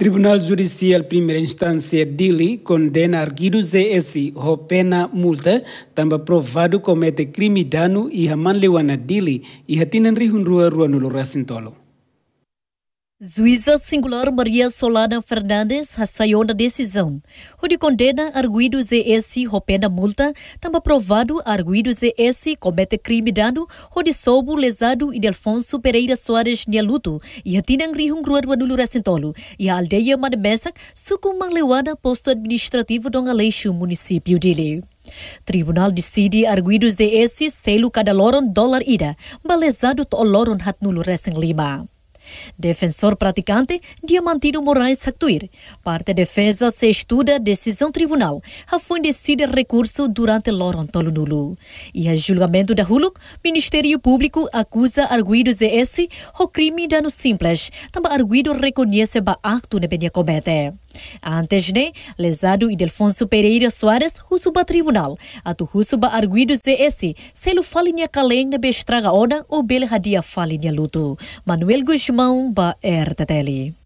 Tribunal Judicial Primeira Instância Dili condena Arguido ZS a pena multa, também provado comete crime dano e Haman Lewana Dili e Hatinan Rihunrua Rua Nulo Racintolo. Juíza singular Maria Solana Fernandes saiu da decisão, onde condena arguidos e esse roubando multa, também provado arguidos e esse comete crime dano, onde soube lesado e de Alfonso Pereira Soares Nialuto e atinam rihum gruado do sentolo e a aldeia Mademesac sucumam leuada posto administrativo do Aleixo, município dele. Tribunal decide arguidos de esse selo cada loron dólar ida, balezado to loron hat nulo recém lima. Defensor praticante Diamantino Moraes Actuir. Parte defesa se estuda decisão tribunal. A de decide recurso durante Lorontolo Nulu. E a julgamento da Huluk, Ministério Público acusa arguido ZS o crime dano simples. Também arguido reconhece ba acto ne comete. Antes de, lesado Idelfonso Pereira Soares, Husuba Tribunal. a russo Husuba arguido CS, selo falinha caleng na bestraga ona ou bel hadia falinha luto. Manuel Guzmão, ba RTTL.